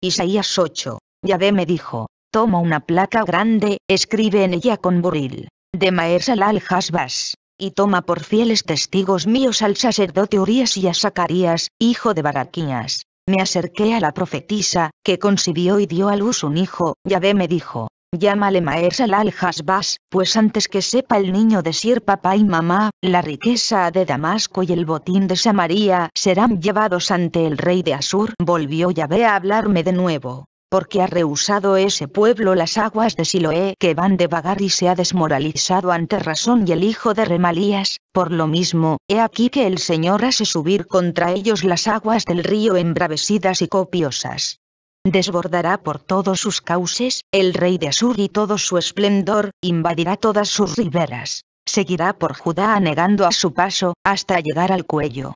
Isaías 8. Yahvé me dijo, toma una placa grande, escribe en ella con buril, de Maersal al Hasbas, y toma por fieles testigos míos al sacerdote Urias y a Zacarías, hijo de Baraquías. Me acerqué a la profetisa, que concibió y dio a luz un hijo, Yahvé me dijo, Llámale Mahershala al-Hasbás, pues antes que sepa el niño de Sir papá y mamá, la riqueza de Damasco y el botín de Samaria serán llevados ante el rey de Asur. Volvió Yahvé a hablarme de nuevo, porque ha rehusado ese pueblo las aguas de Siloé que van de vagar y se ha desmoralizado ante Razón y el hijo de Remalías, por lo mismo, he aquí que el Señor hace subir contra ellos las aguas del río embravecidas y copiosas desbordará por todos sus cauces, el rey de Asur y todo su esplendor, invadirá todas sus riberas. Seguirá por Judá anegando a su paso, hasta llegar al cuello.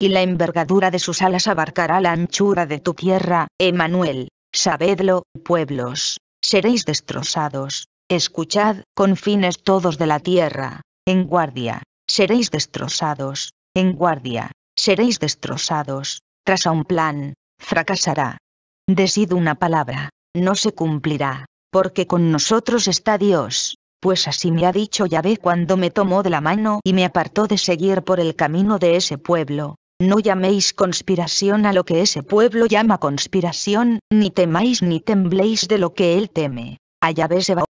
Y la envergadura de sus alas abarcará la anchura de tu tierra, Emanuel. Sabedlo, pueblos. Seréis destrozados. Escuchad, confines todos de la tierra. En guardia. Seréis destrozados. En guardia. Seréis destrozados. Tras a un plan. Fracasará. Decid una palabra, no se cumplirá, porque con nosotros está Dios, pues así me ha dicho Yahvé cuando me tomó de la mano y me apartó de seguir por el camino de ese pueblo. No llaméis conspiración a lo que ese pueblo llama conspiración, ni temáis ni tembléis de lo que él teme. A Yahvé se va